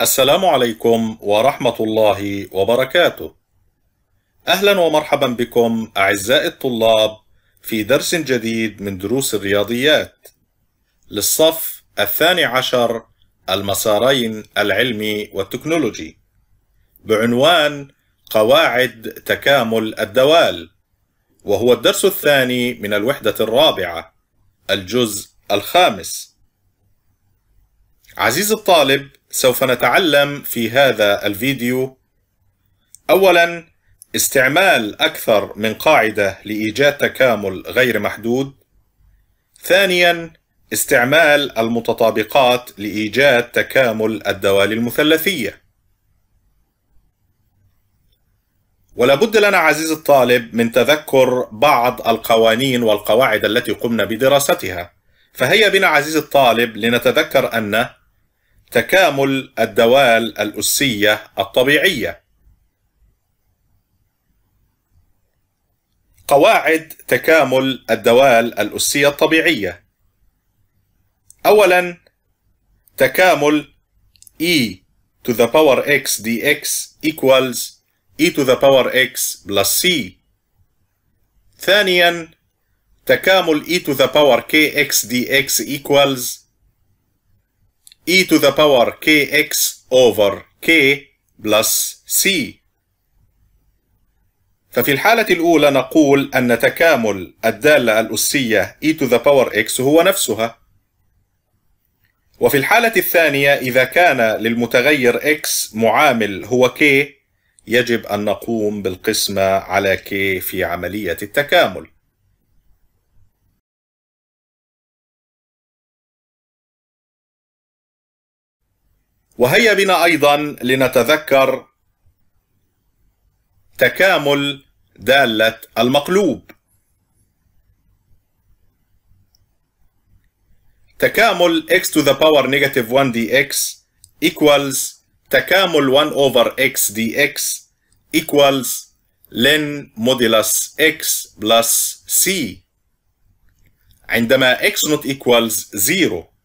السلام عليكم ورحمة الله وبركاته. أهلا ومرحبا بكم أعزائي الطلاب في درس جديد من دروس الرياضيات للصف الثاني عشر المسارين العلمي والتكنولوجي بعنوان قواعد تكامل الدوال وهو الدرس الثاني من الوحدة الرابعة الجزء الخامس. عزيزي الطالب سوف نتعلم في هذا الفيديو أولا استعمال أكثر من قاعدة لإيجاد تكامل غير محدود ثانيا استعمال المتطابقات لإيجاد تكامل الدوال المثلثية ولابد لنا عزيزي الطالب من تذكر بعض القوانين والقواعد التي قمنا بدراستها فهيا بنا عزيزي الطالب لنتذكر أن تكامل الدوال الأسية الطبيعية قواعد تكامل الدوال الأسية الطبيعية أولا تكامل e to the power x dx equals e to the power x plus c ثانيا تكامل e to the power kx dx equals e to the power kx over k plus c ففي الحالة الأولى نقول أن تكامل الدالة الأسية e to the power x هو نفسها وفي الحالة الثانية إذا كان للمتغير x معامل هو k يجب أن نقوم بالقسمة على k في عملية التكامل وهيا بنا ايضا لنتذكر تكامل داله المقلوب تكامل x to the power negative 1 dx equals تكامل 1 over x dx equals ln modulus x plus c عندما x not equals 0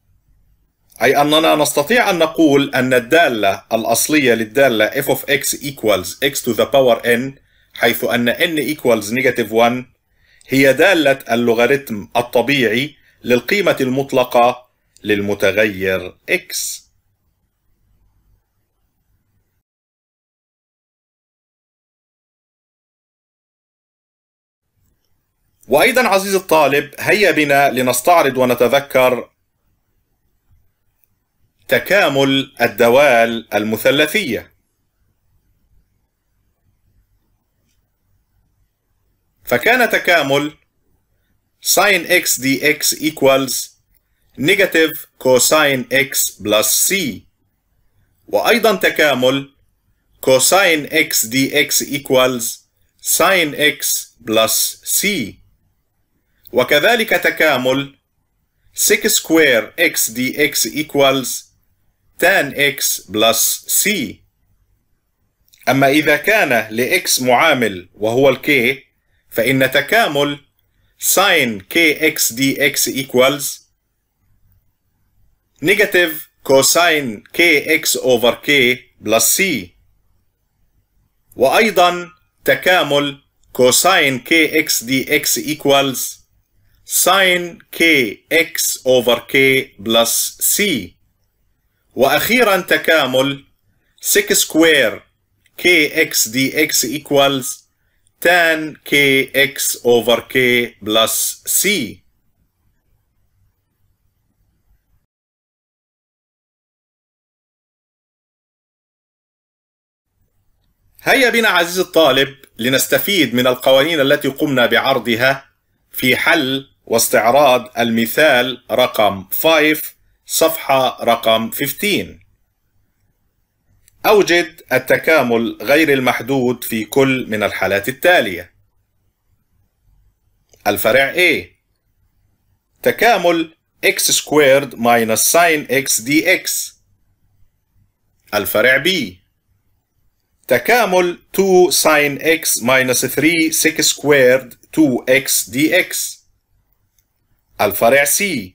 أي أننا نستطيع أن نقول أن الدالة الأصلية للدالة f of x equals x to the power n حيث أن n equals negative 1 هي دالة اللوغاريتم الطبيعي للقيمة المطلقة للمتغير x وأيضا عزيزي الطالب هيا بنا لنستعرض ونتذكر تكامل الدوال المثلثيه فكان تكامل sin x dx equals negative cosine x plus c وأيضا تكامل cosine x dx equals sin x plus c وكذلك تكامل 6 square x dx equals tan x plus c أما إذا كان لإكس معامل وهو الكي فإن تكامل sin kx dx equals negative cosine kx over k plus c وأيضا تكامل cosine kx dx equals sin kx over k plus c وأخيرا تكامل 6 سكوير kx dx equals tan kx over k plus c هيا بنا عزيزي الطالب لنستفيد من القوانين التي قمنا بعرضها في حل واستعراض المثال رقم 5 صفحة رقم 15 أوجد التكامل غير المحدود في كل من الحالات التالية الفرع A تكامل x squared minus sin x dx الفرع B تكامل 2 sin x minus 3 sec squared 2x dx الفرع C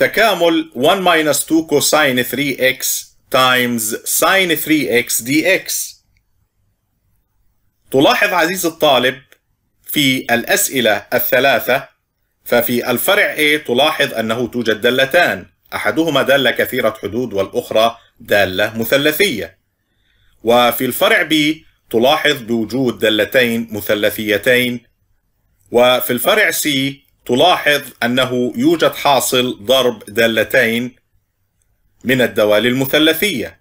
تكامل 1 minus 2 cosine 3x times sine 3x dx تلاحظ عزيزي الطالب في الأسئلة الثلاثة ففي الفرع A تلاحظ أنه توجد دالتان أحدهما دالة كثيرة حدود والأخرى دالة مثلثية وفي الفرع B تلاحظ بوجود دالتين مثلثيتين وفي الفرع C تلاحظ أنه يوجد حاصل ضرب دالتين من الدوال المثلثية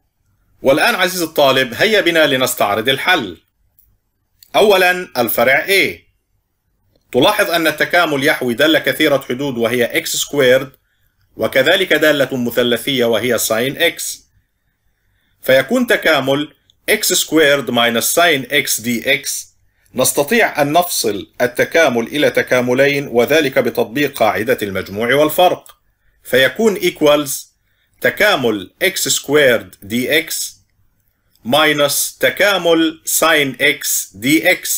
والآن عزيزي الطالب هيا بنا لنستعرض الحل أولا الفرع A تلاحظ أن التكامل يحوي دالة كثيرة حدود وهي x سكويرد وكذلك دالة مثلثية وهي sin x فيكون تكامل x سكويرد minus sin x dx نستطيع أن نفصل التكامل إلى تكاملين وذلك بتطبيق قاعدة المجموع والفرق فيكون equals تكامل x squared dx minus تكامل sin x dx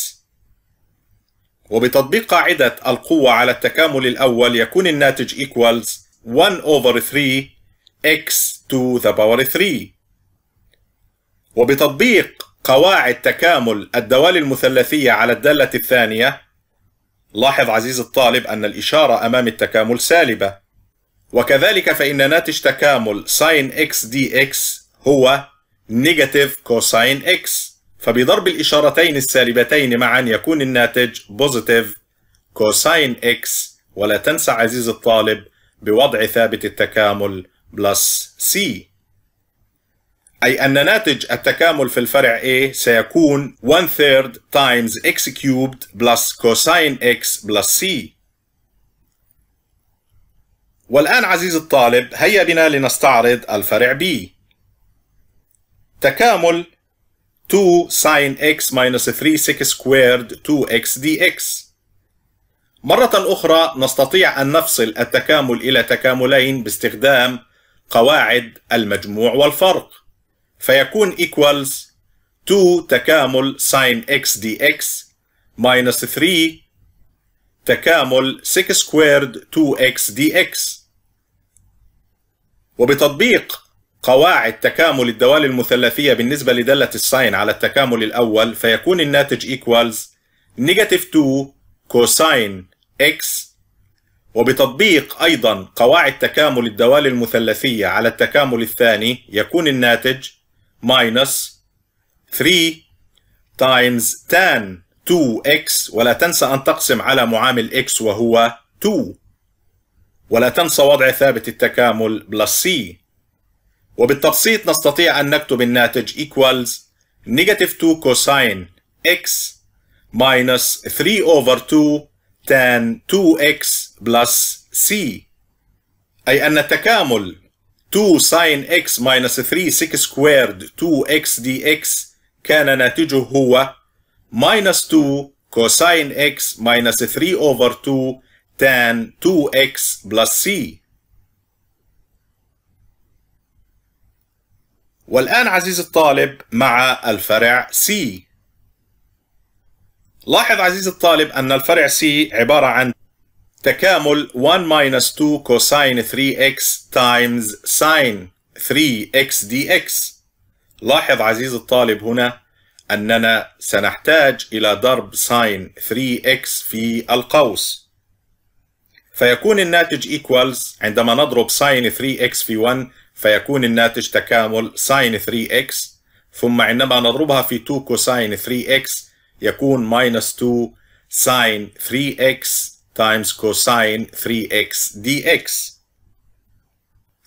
وبتطبيق قاعدة القوة على التكامل الأول يكون الناتج equals 1 over 3 x to the power 3 وبتطبيق قواعد تكامل الدوال المثلثية على الدالة الثانية لاحظ عزيز الطالب أن الإشارة أمام التكامل سالبة وكذلك فإن ناتج تكامل sin x dx هو نيجاتيف كوساين x فبضرب الإشارتين السالبتين معا يكون الناتج بوزيتيف كوساين x ولا تنسى عزيز الطالب بوضع ثابت التكامل بلس c أي أن ناتج التكامل في الفرع A سيكون 1 third times x cubed plus cosine x plus c والآن عزيزي الطالب هيا بنا لنستعرض الفرع B تكامل 2 sin x minus 3 6 squared 2x dx مرة أخرى نستطيع أن نفصل التكامل إلى تكاملين باستخدام قواعد المجموع والفرق فيكون equals 2 تكامل sin x dx minus 3 تكامل 6 squared 2x dx وبتطبيق قواعد تكامل الدوال المثلثية بالنسبة لدالة الساين على التكامل الأول فيكون الناتج equals negative 2 cosine x وبتطبيق أيضا قواعد تكامل الدوال المثلثية على التكامل الثاني يكون الناتج minus 3 times tan 2x ولا تنسى أن تقسم على معامل x وهو 2 ولا تنسى وضع ثابت التكامل plus c وبالتبسيط نستطيع أن نكتب الناتج equals negative 2 cosine x minus 3 over 2 tan 2x plus c أي أن التكامل 2 ساين x minus 3 sec squared 2x dx كان ناتجه هو minus 2 cosine x minus 3 over 2 tan 2x plus c والآن عزيزي الطالب مع الفرع C لاحظ عزيزي الطالب أن الفرع C عبارة عن تكامل 1 minus 2 cosine 3x times sine 3x dx لاحظ عزيزي الطالب هنا أننا سنحتاج إلى ضرب ساين 3x في القوس فيكون الناتج equals عندما نضرب ساين 3x في 1 فيكون الناتج تكامل ساين 3x ثم عندما نضربها في 2 كوساين 3x يكون minus 2 ساين 3x times cosine 3x dx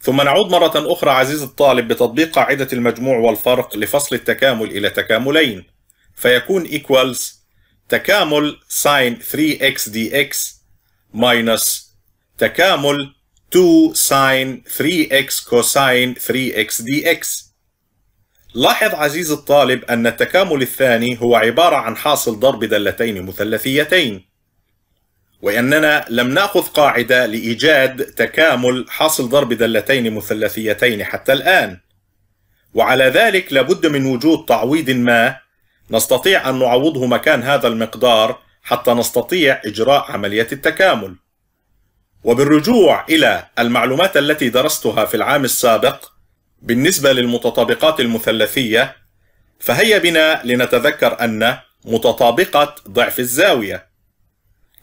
ثم نعود مرة أخرى عزيزي الطالب بتطبيق قاعدة المجموع والفرق لفصل التكامل إلى تكاملين فيكون equals تكامل ساين 3x dx minus تكامل 2 ساين 3x cosine 3x dx لاحظ عزيزي الطالب أن التكامل الثاني هو عبارة عن حاصل ضرب دالتين مثلثيتين واننا لم ناخذ قاعده لايجاد تكامل حاصل ضرب دلتين مثلثيتين حتى الان وعلى ذلك لابد من وجود تعويض ما نستطيع ان نعوضه مكان هذا المقدار حتى نستطيع اجراء عمليه التكامل وبالرجوع الى المعلومات التي درستها في العام السابق بالنسبه للمتطابقات المثلثيه فهيا بنا لنتذكر ان متطابقه ضعف الزاويه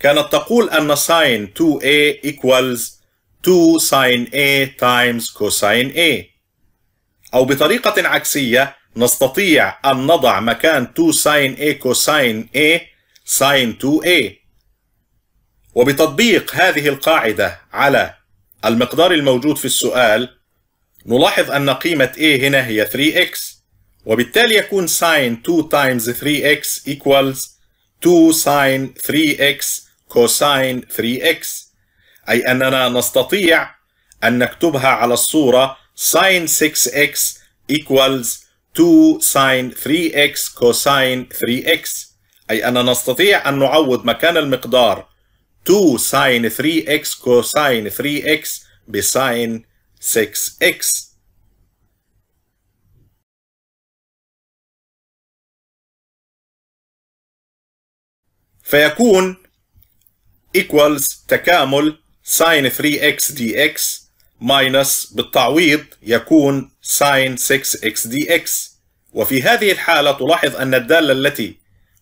كانت تقول أن sin 2a equals 2 sin a times cosine a أو بطريقة عكسية نستطيع أن نضع مكان 2 sin a cosine a sin 2a وبتطبيق هذه القاعدة على المقدار الموجود في السؤال نلاحظ أن قيمة a هنا هي 3x وبالتالي يكون sin 2 times 3x equals 2 sin 3x كوساين 3x أي أننا نستطيع أن نكتبها على الصورة sin 6x equals 2 sin 3x كوساين 3x أي أننا نستطيع أن نعوض مكان المقدار 2 sin 3x كوساين 3x بساين 6x فيكون equals تكامل sin 3x dx minus بالتعويض يكون sin 6x dx وفي هذه الحالة تلاحظ أن الدالة التي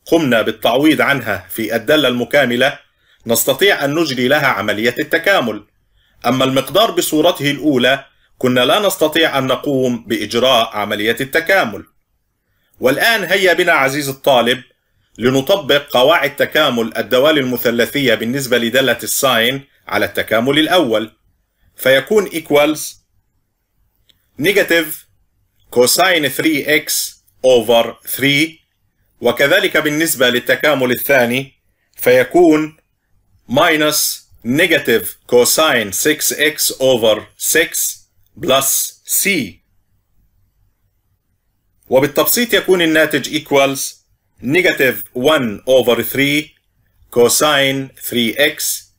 قمنا بالتعويض عنها في الدالة المكاملة نستطيع أن نجري لها عملية التكامل أما المقدار بصورته الأولى كنا لا نستطيع أن نقوم بإجراء عملية التكامل والآن هيا بنا عزيز الطالب لنطبق قواعد تكامل الدوال المثلثية بالنسبة لدالة الساين على التكامل الأول فيكون equals negative cosine 3x over 3 وكذلك بالنسبة للتكامل الثاني فيكون minus negative cosine 6x over 6 plus c وبالتبسيط يكون الناتج equals negative 1 over 3 cosine 3x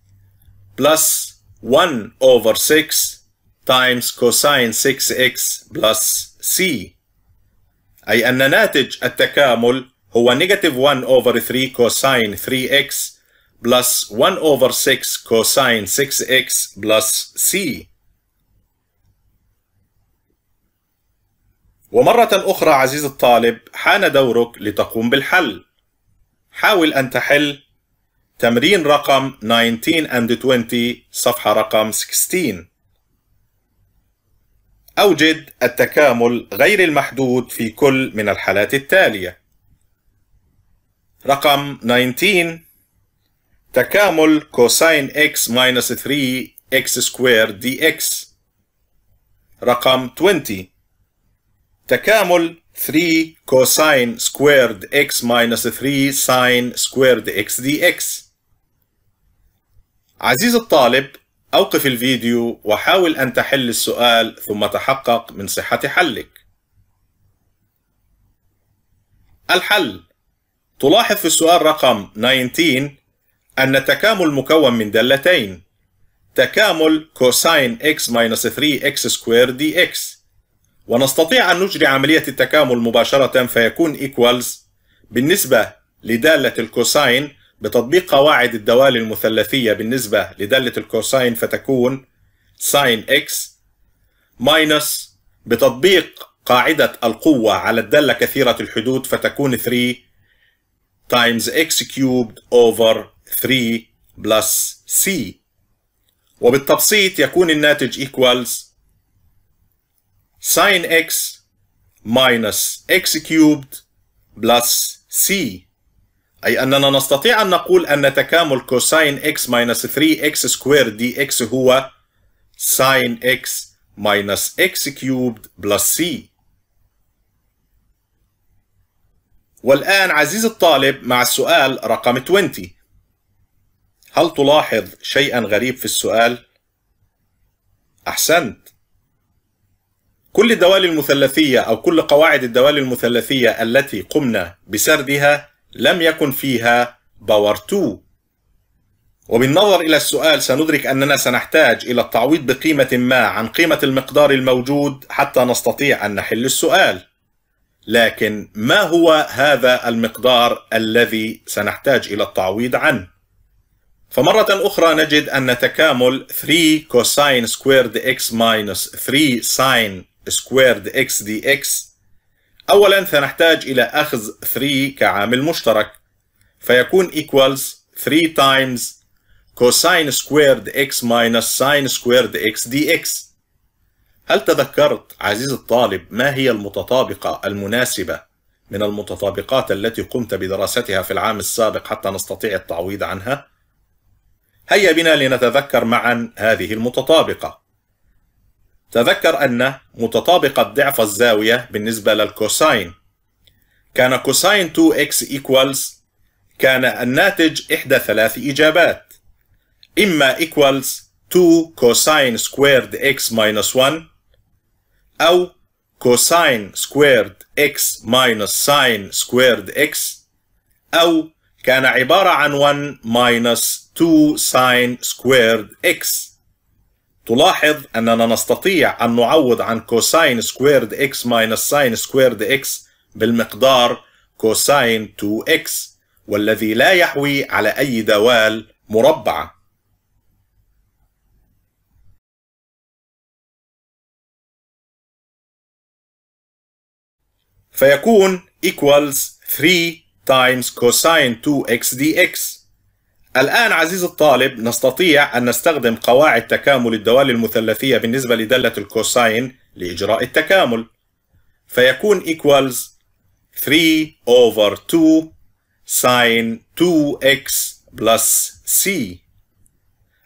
plus 1 over 6 times cosine 6x plus c أي أن ناتج التكامل هو negative 1 over 3 cosine 3x plus 1 over 6 cosine 6x plus c ومرة أخرى عزيز الطالب حان دورك لتقوم بالحل حاول أن تحل تمرين رقم 19 and 20 صفحة رقم 16 أوجد التكامل غير المحدود في كل من الحالات التالية رقم 19 تكامل كوساين x minus 3 x squared dx رقم 20 تكامل 3 كوساين سكويرد x ماينس 3 ساين سكويرد x دي اكس عزيزي الطالب أوقف الفيديو وحاول أن تحل السؤال ثم تحقق من صحة حلك الحل تلاحظ في السؤال رقم 19 أن التكامل مكون من دالتين تكامل كوساين x 3 x 2 dx ونستطيع أن نجري عملية التكامل مباشرة فيكون equals بالنسبة لدالة الكوساين بتطبيق قواعد الدوال المثلثية بالنسبة لدالة الكوساين فتكون ساين x ماينس بتطبيق قاعدة القوة على الدالة كثيرة الحدود فتكون 3 times x cubed over 3 plus c وبالتبسيط يكون الناتج equals sin x minus x cubed plus c أي أننا نستطيع أن نقول أن تكامل كوساين x minus 3x squared dx هو ساين x minus x cubed plus c والآن عزيزي الطالب مع السؤال رقم 20 هل تلاحظ شيئا غريب في السؤال؟ أحسنت كل الدوال المثلثية أو كل قواعد الدوال المثلثية التي قمنا بسردها لم يكن فيها باور 2 وبالنظر إلى السؤال سندرك أننا سنحتاج إلى التعويض بقيمة ما عن قيمة المقدار الموجود حتى نستطيع أن نحل السؤال لكن ما هو هذا المقدار الذي سنحتاج إلى التعويض عنه؟ فمرة أخرى نجد أن تكامل 3 كوساين سكويرد x minus 3 ساين سكويرد x دي أولا سنحتاج إلى أخذ 3 كعامل مشترك فيكون equals 3 times cosine squared x minus sine squared x dx هل تذكرت عزيزي الطالب ما هي المتطابقة المناسبة من المتطابقات التي قمت بدراستها في العام السابق حتى نستطيع التعويض عنها؟ هيا بنا لنتذكر معا هذه المتطابقة تذكر أن متطابقة ضعف الزاوية بالنسبة للكوساين كان كوساين 2x equals كان الناتج إحدى ثلاث إجابات إما equals 2 كوساين squared x minus 1 أو كوساين squared x minus sine squared x أو كان عبارة عن 1 minus 2 sine squared x تلاحظ أننا نستطيع أن نعوض عن كوساين سكويرد إكس ماينس ساين سكويرد إكس بالمقدار كوساين 2x والذي لا يحوي على أي دوال مربعة فيكون equals 3 times cosine 2x dx الآن عزيز الطالب نستطيع أن نستخدم قواعد تكامل الدوال المثلثية بالنسبة لدالة الكوساين لإجراء التكامل فيكون equals 3 over 2 sin 2x plus c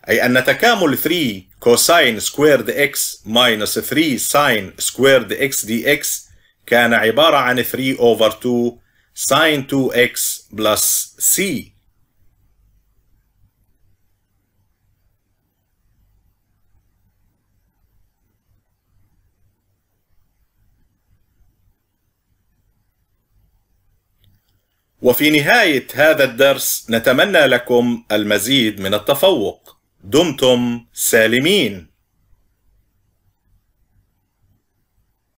أي أن تكامل 3 كوساين سكويرد x minus 3 sin سكويرد x dx كان عبارة عن 3 over 2 sin 2x plus c وفي نهاية هذا الدرس نتمنى لكم المزيد من التفوق دمتم سالمين